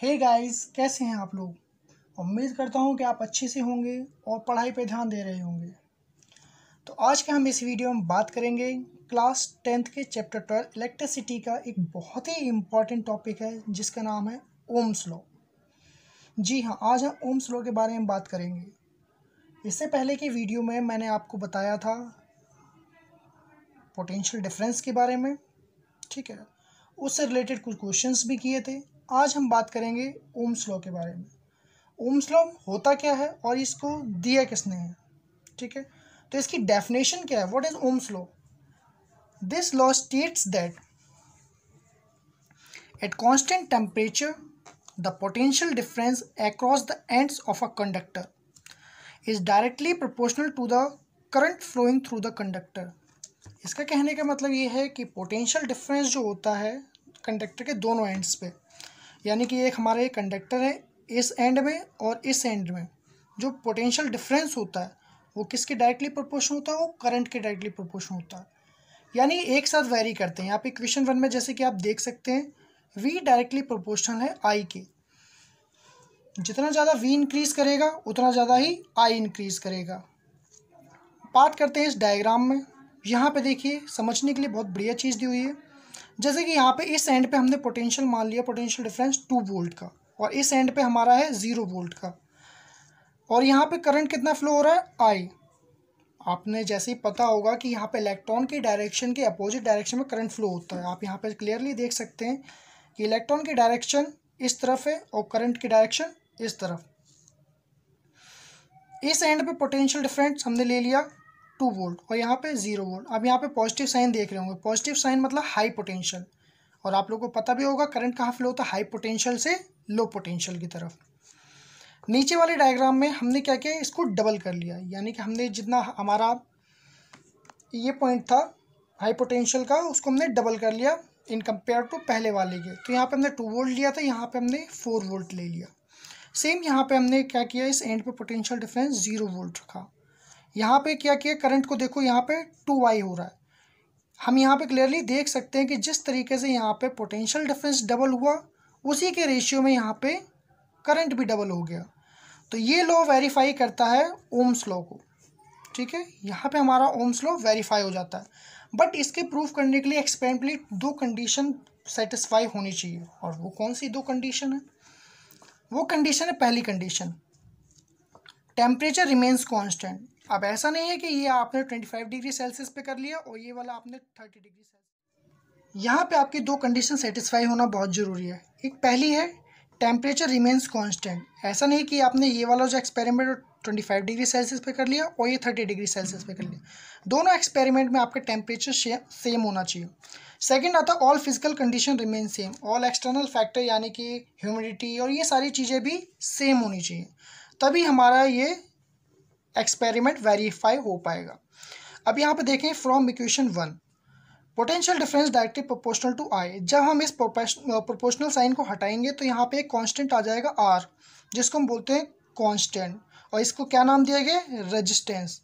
हे hey guys कैसे हैं आप लोग उम्मीद करता हूँ कि आप अच्छे से होंगे और पढ़ाई पे ध्यान दे रहे होंगे तो आज के हम इस वीडियो में बात करेंगे क्लास टेंथ के चैप्टर ट्वेल्व इलेक्ट्रिसिटी का एक बहुत ही इम्पॉर्टेंट टॉपिक है जिसका नाम है ओम्स लॉ जी हाँ आज हम ओम्स लॉ के बारे में बात करेंगे इससे पहले की वीडियो में मैंने आपको बताया था पोटेंशियल डिफरेंस के बारे में ठीक है उससे रिलेटेड कुछ क्वेश्चंस भी किए थे आज हम बात करेंगे ओम्स लॉ के बारे में ओम्स लॉ होता क्या है और इसको दिया किसने है ठीक है तो इसकी डेफिनेशन क्या है what is Ohm's law this law states that at constant temperature the potential difference across the ends of a conductor is directly proportional to the current flowing through the conductor इसका कहने का मतलब ये है कि potential difference जो होता है कंडक्टर के दोनों एंड्स पे यानी कि एक हमारा ये कंडक्टर है इस एंड में और इस एंड में जो पोटेंशियल डिफरेंस होता है वो किसके डायरेक्टली प्रोपोर्शन होता है वो करंट के डायरेक्टली प्रोपोर्शन होता है यानी एक साथ वेरी करते हैं यहाँ पे क्वेश्चन वन में जैसे कि आप देख सकते हैं वी डायरेक्टली प्रोपोर्शनल है आई के जितना ज़्यादा वी इंक्रीज करेगा उतना ज़्यादा ही आई इंक्रीज करेगा बात करते हैं इस डायग्राम में यहाँ पे देखिए समझने के लिए बहुत बढ़िया चीज़ दी हुई है जैसे कि यहाँ पे इस एंड पे हमने पोटेंशियल मान लिया पोटेंशियल डिफरेंस टू वोल्ट का और इस एंड पे हमारा है ज़ीरो वोल्ट का और यहाँ पे करंट कितना फ्लो हो रहा है आई आपने जैसे ही पता होगा कि यहाँ पे इलेक्ट्रॉन के डायरेक्शन के अपोजिट डायरेक्शन में करंट फ्लो होता है आप यहाँ पर क्लियरली देख सकते हैं कि इलेक्ट्रॉन की डायरेक्शन इस तरफ है और करंट की डायरेक्शन इस तरफ इस एंड पे पोटेंशियल डिफरेंस हमने ले लिया टू वोल्ट और यहाँ पे ज़ीरो वोल्ट अब यहाँ पे पॉजिटिव साइन देख रहे होंगे पॉजिटिव साइन मतलब हाई पोटेंशियल और आप लोगों को पता भी होगा करंट कहाँ फ्लो होता है हाई पोटेंशियल से लो पोटेंशियल की तरफ नीचे वाले डायग्राम में हमने क्या किया इसको डबल कर लिया यानी कि हमने जितना हमारा ये पॉइंट था हाई पोटेंशियल का उसको हमने डबल कर लिया इन कंपेयर टू पहले वाले के तो यहाँ पर हमने टू वोल्ट लिया था यहाँ पर हमने फोर वोल्ट ले लिया सेम यहाँ पे हमने क्या किया इस एंड पे पोटेंशियल डिफरेंस ज़ीरो वोल्ट रखा यहाँ पे क्या किया करंट को देखो यहाँ पे टू वाई हो रहा है हम यहाँ पे क्लियरली देख सकते हैं कि जिस तरीके से यहाँ पे पोटेंशियल डिफरेंस डबल हुआ उसी के रेशियो में यहाँ पे करंट भी डबल हो गया तो ये लॉ वेरीफाई करता है ओम्स लॉ को ठीक है यहाँ पे हमारा ओम्स लॉ वेरीफाई हो जाता है बट इसके प्रूफ करने के लिए एक्सपेरिमेंटली दो कंडीशन सेटिस्फाई होनी चाहिए और वो कौन सी दो कंडीशन है वो कंडीशन है पहली कंडीशन टेम्परेचर रिमेन्स कॉन्स्टेंट अब ऐसा नहीं है कि ये आपने 25 डिग्री सेल्सियस पे कर लिया और ये वाला आपने 30 डिग्री सेल्सियस यहाँ पे आपकी दो कंडीशन सेटिस्फाई होना बहुत ज़रूरी है एक पहली है टेम्परेचर रिमेंस कांस्टेंट ऐसा नहीं कि आपने ये वाला जो एक्सपेरिमेंट 25 डिग्री सेल्सियस पे कर लिया और ये 30 डिग्री सेल्सियस पे कर लिया दोनों एक्सपेरिमेंट में आपका टेम्परेचर सेम होना चाहिए सेकेंड आता all physical condition remain same all external factor यानी कि ह्यूमिडिटी और ये सारी चीज़ें भी सेम होनी चाहिए तभी हमारा ये एक्सपेरिमेंट वेरीफाई हो पाएगा अब यहाँ पर देखें from equation one potential difference directly proportional to I जब हम इस प्रोपोर्शनल साइन को हटाएंगे तो यहाँ पे एक कांस्टेंट आ जाएगा आर जिसको हम बोलते हैं कांस्टेंट और इसको क्या नाम दिया गया रेजिस्टेंस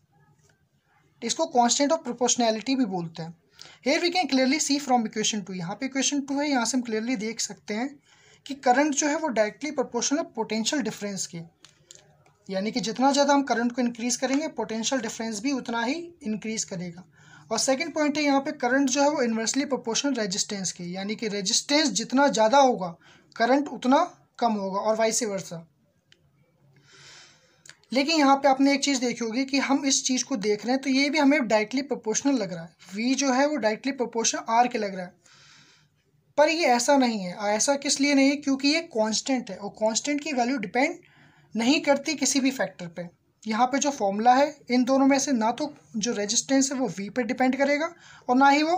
इसको कांस्टेंट ऑफ प्रोपोर्शनैलिटी भी बोलते हैं here we can clearly see from equation two यहाँ पे इक्वेशन टू है यहाँ से हम क्लियरली देख सकते हैं कि करंट जो है वो डायरेक्टली प्रोपोर्शनल पोटेंशियल डिफरेंस की यानी कि जितना ज़्यादा हम करंट को इंक्रीज़ करेंगे पोटेंशियल डिफरेंस भी उतना ही इंक्रीज़ करेगा और सेकंड पॉइंट है यहाँ पे करंट जो है वो इन्वर्सली प्रोपोर्शनल रेजिस्टेंस के यानी कि रेजिस्टेंस जितना ज़्यादा होगा करंट उतना कम होगा और वाइस वर्सा लेकिन यहाँ पे आपने एक चीज़ देखी होगी कि हम इस चीज़ को देख रहे हैं तो ये भी हमें डायरेक्टली प्रोपोर्शनल लग रहा है वी जो है वो डायरेक्टली प्रोपोर्शनल आर के लग रहा है पर ये ऐसा नहीं है ऐसा किस लिए नहीं है क्योंकि ये कांस्टेंट है और कांस्टेंट की वैल्यू डिपेंड नहीं करती किसी भी फैक्टर पे यहाँ पे जो फॉर्मूला है इन दोनों में से ना तो जो रेजिस्टेंस है वो वी पे डिपेंड करेगा और ना ही वो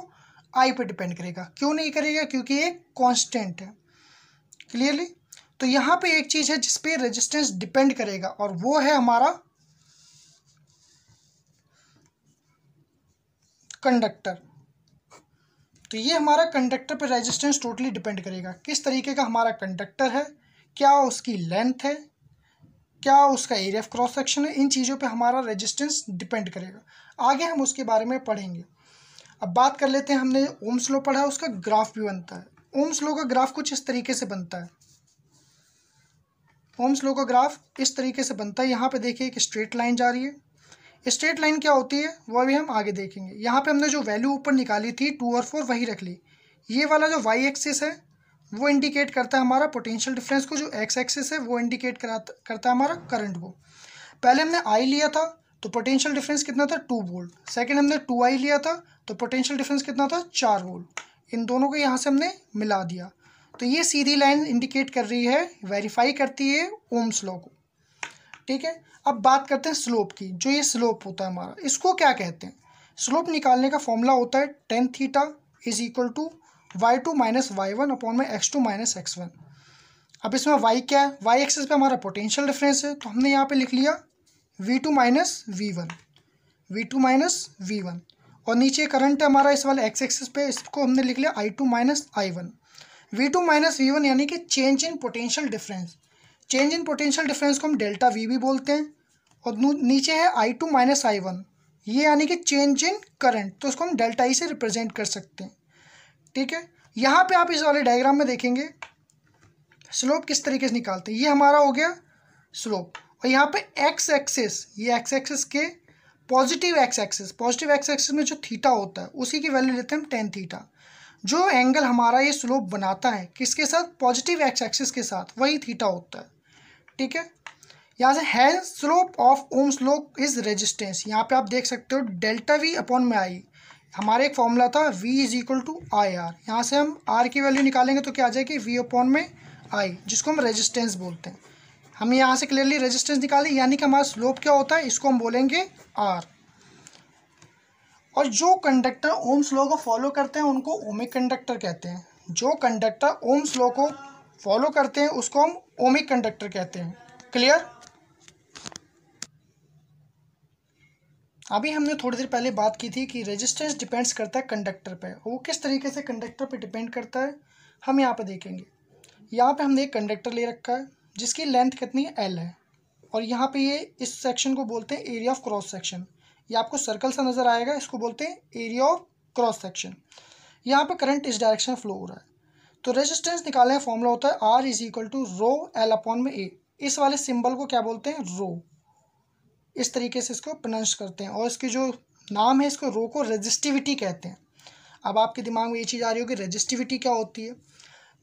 आई पे डिपेंड करेगा क्यों नहीं करेगा क्योंकि ये कांस्टेंट है क्लियरली तो यहाँ पे एक चीज़ है जिस पे रेजिस्टेंस डिपेंड करेगा और वो है हमारा कंडक्टर तो ये हमारा कंडक्टर पे रेजिस्टेंस टोटली डिपेंड करेगा किस तरीके का हमारा कंडक्टर है क्या उसकी लेंथ है क्या उसका एरिया ऑफ क्रॉस सेक्शन है इन चीज़ों पे हमारा रेजिस्टेंस डिपेंड करेगा आगे हम उसके बारे में पढ़ेंगे अब बात कर लेते हैं हमने ओम्स लो पढ़ा उसका ग्राफ भी बनता है ओम्स स्लो का ग्राफ कुछ इस तरीके से बनता है ओम्स स्लो का ग्राफ इस तरीके से बनता है यहाँ पर देखिए एक स्ट्रेट लाइन जा रही है स्ट्रेट लाइन क्या होती है वह भी हम आगे देखेंगे यहाँ पे हमने जो वैल्यू ऊपर निकाली थी टू और फोर वही रख ली ये वाला जो वाई एक्सिस है वो इंडिकेट करता है हमारा पोटेंशियल डिफरेंस को जो एक्स एक्सिस है वो इंडिकेट कराता करता है हमारा करंट को पहले हमने आई लिया था तो पोटेंशियल डिफरेंस कितना था टू वोल्ट सेकेंड हमने टू आई लिया था तो पोटेंशियल डिफरेंस कितना था चार वोल्ट इन दोनों को यहाँ से हमने मिला दिया तो ये सीधी लाइन इंडिकेट कर रही है वेरीफाई करती है ओम स्लो को ठीक है अब बात करते हैं स्लोप की जो ये स्लोप होता है हमारा इसको क्या कहते हैं स्लोप निकालने का फॉर्मूला होता है tan theta is equal to y two minus y one upon में x two minus x one अब इसमें वाई क्या है वाई एक्सेस पे हमारा पोटेंशियल डिफरेंस है तो हमने यहाँ पे लिख लिया V two minus V one V two minus V one और नीचे करंट है हमारा इस वाले एक्स एक्सेस पे इसको हमने लिख लिया I two minus I one V two minus V one यानी कि change in potential difference change in potential difference को हम डेल्टा वी भी बोलते हैं और नीचे है I two minus I one ये यानी कि चेंज इन करंट तो उसको हम डेल्टा ई से रिप्रेजेंट कर सकते हैं ठीक है यहाँ पे आप इस वाले डायग्राम में देखेंगे स्लोप किस तरीके से निकालते हैं ये हमारा हो गया स्लोप और यहाँ पे एक्स एक्सेस ये एक्स एक्सेस के positive x axis positive x axis में जो थीटा होता है उसी की वैल्यू लेते हैं हम टेन थीटा जो एंगल हमारा ये स्लोप बनाता है किसके साथ पॉजिटिव एक्स एक्सिस के साथ वही थीटा होता है ठीक है यहाँ से हैं slope of ohm slope is resistance यहाँ पे आप देख सकते हो डेल्टा वी अपॉन में आई हमारा एक फॉर्मूला था V is equal to I R यहाँ से हम R की वैल्यू निकालेंगे तो क्या आ जाएगी V अपॉन में I जिसको हम रेजिस्टेंस बोलते हैं हम यहाँ से क्लियरली रेजिस्टेंस निकाले यानी कि हमारा स्लोप क्या होता है इसको हम बोलेंगे R और जो कंडक्टर ओम स्लो को फॉलो करते हैं उनको ओमिक कंडक्टर कहते हैं जो कंडक्टर ओम स्लो को फॉलो करते हैं उसको हम ओमिक कंडक्टर कहते हैं क्लियर अभी हमने थोड़ी देर पहले बात की थी कि रेजिस्टेंस डिपेंड्स करता है कंडक्टर पे वो किस तरीके से कंडक्टर पे डिपेंड करता है हम यहाँ पे देखेंगे यहाँ पे हमने एक कंडक्टर ले रखा है जिसकी लेंथ कितनी है एल है और यहाँ पे ये इस सेक्शन को बोलते हैं एरिया ऑफ क्रॉस सेक्शन ये आपको सर्कल सा नज़र आएगा इसको बोलते हैं एरिया ऑफ क्रॉस सेक्शन यहाँ पर करंट इस डायरेक्शन फ्लो हो रहा है तो रजिस्टेंस निकालने का फॉर्मूला होता है R is equal to rho L upon में ए इस वाले सिम्बल को क्या बोलते हैं रो इस तरीके से इसको प्रनंस करते हैं और इसके जो नाम है इसको रोको रजिस्टिविटी कहते हैं अब आपके दिमाग में ये चीज़ आ रही होगी रजिस्टिविटी क्या होती है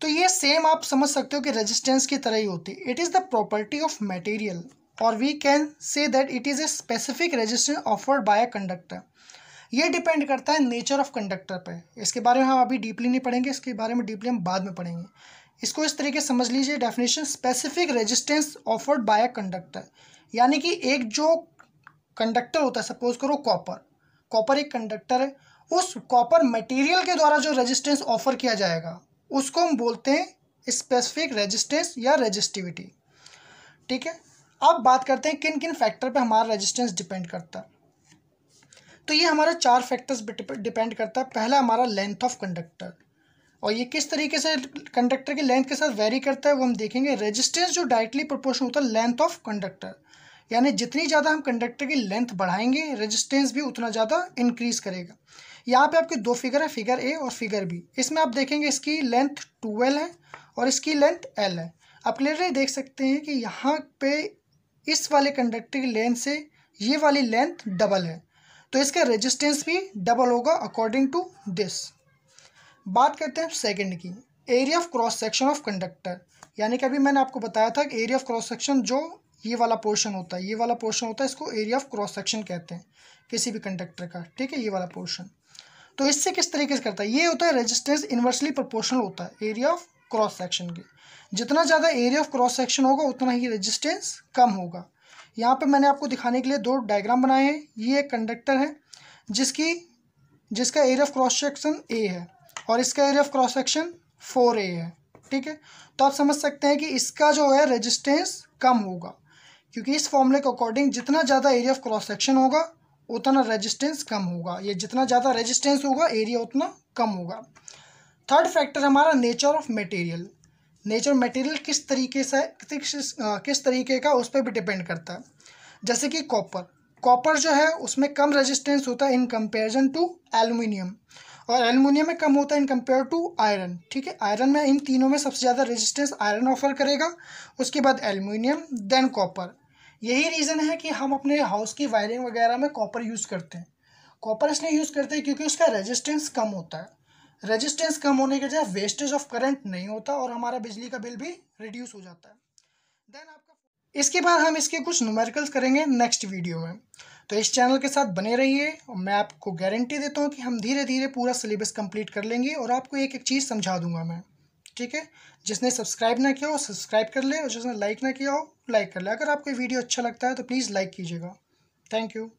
तो ये सेम आप समझ सकते हो कि रेजिस्टेंस की तरह ही होती है it is the property of material और we can say that it is a specific resistance offered by a conductor ये डिपेंड करता है नेचर ऑफ कंडक्टर पे इसके बारे में हम अभी डीपली नहीं पढ़ेंगे इसके बारे में डीपली हम बाद में पढ़ेंगे इसको इस तरीके समझ लीजिए definition specific resistance offered by a conductor यानी कि एक जो कंडक्टर होता है सपोज करो कॉपर कॉपर एक कंडक्टर है उस कॉपर मटेरियल के द्वारा जो रेजिस्टेंस ऑफर किया जाएगा उसको हम बोलते हैं स्पेसिफिक रेजिस्टेंस या रेजिस्टिविटी ठीक है अब बात करते हैं किन किन फैक्टर पे हमारा रेजिस्टेंस डिपेंड करता है तो ये हमारा चार फैक्टर्स डिपेंड करता है पहला हमारा लेंथ ऑफ कंडक्टर और ये किस तरीके से कंडक्टर की लेंथ के साथ वेरी करता है वो हम देखेंगे रेजिस्टेंस जो डायरेक्टली प्रोपोर्शन होता है लेंथ ऑफ कंडक्टर यानी जितनी ज़्यादा हम कंडक्टर की लेंथ बढ़ाएंगे रेजिस्टेंस भी उतना ज़्यादा इंक्रीज करेगा यहाँ पे आपके दो फिगर है फिगर ए और फिगर बी इसमें आप देखेंगे इसकी लेंथ एल है और इसकी लेंथ एल है आप क्लियरली देख सकते हैं कि यहाँ पे इस वाले कंडक्टर की लेंथ से ये वाली लेंथ डबल है तो इसका रेजिस्टेंस भी डबल होगा अकॉर्डिंग टू दिस बात करते हैं सेकंड की area of cross section of conductor यानी कि अभी मैंने आपको बताया था कि एरिया ऑफ क्रॉस सेक्शन जो ये वाला पोर्शन होता है ये वाला पोर्शन होता है इसको एरिया ऑफ क्रॉस सेक्शन कहते हैं किसी भी कंडक्टर का ठीक है ये वाला पोर्शन तो इससे किस तरीके से करता है ये होता है रेजिस्टेंस इन्वर्सली प्रोपोर्शनल होता है एरिया ऑफ क्रॉस सेक्शन के जितना ज़्यादा एरिया ऑफ क्रॉस सेक्शन होगा उतना ही रेजिस्टेंस कम होगा यहाँ पर मैंने आपको दिखाने के लिए दो डायग्राम बनाए हैं ये एक कंडक्टर है जिसकी जिसका area of cross section A है और इसका area of cross section four A है ठीक है तो आप समझ सकते हैं कि इसका जो है रेजिस्टेंस कम होगा क्योंकि इस फॉर्मूले के अकॉर्डिंग जितना ज़्यादा एरिया ऑफ क्रॉस सेक्शन होगा उतना रेजिस्टेंस कम होगा या जितना ज़्यादा रेजिस्टेंस होगा एरिया उतना कम होगा थर्ड फैक्टर हमारा nature of material nature material किस तरीके से किस किस तरीके का उस पर भी डिपेंड करता है जैसे कि कॉपर कॉपर जो है उसमें कम रेजिस्टेंस होता है इन कंपेरिजन टू एलुमिनियम और एलुमिनियम में कम होता है इन कंपेयर टू आयरन ठीक है आयरन में इन तीनों में सबसे ज़्यादा रेजिस्टेंस आयरन ऑफर करेगा उसके बाद एलुमिनियम देन कॉपर यही रीज़न है कि हम अपने हाउस की वायरिंग वगैरह में कॉपर यूज़ करते हैं कॉपर इसलिए यूज़ करते हैं क्योंकि उसका रेजिस्टेंस कम होता है रेजिस्टेंस कम होने के वजह वेस्टेज ऑफ करंट नहीं होता और हमारा बिजली का बिल भी रिड्यूस हो जाता है देन आपका इसके बाद हम इसके कुछ नुमेरिकल्स करेंगे नेक्स्ट वीडियो में तो इस चैनल के साथ बने रहिए और मैं आपको गारंटी देता हूँ कि हम धीरे धीरे पूरा सिलेबस कंप्लीट कर लेंगे और आपको एक एक चीज़ समझा दूंगा मैं ठीक है जिसने सब्सक्राइब ना किया हो सब्सक्राइब कर ले और जिसने लाइक ना किया हो लाइक कर लें अगर आपको वीडियो अच्छा लगता है तो प्लीज़ लाइक कीजिएगा थैंक यू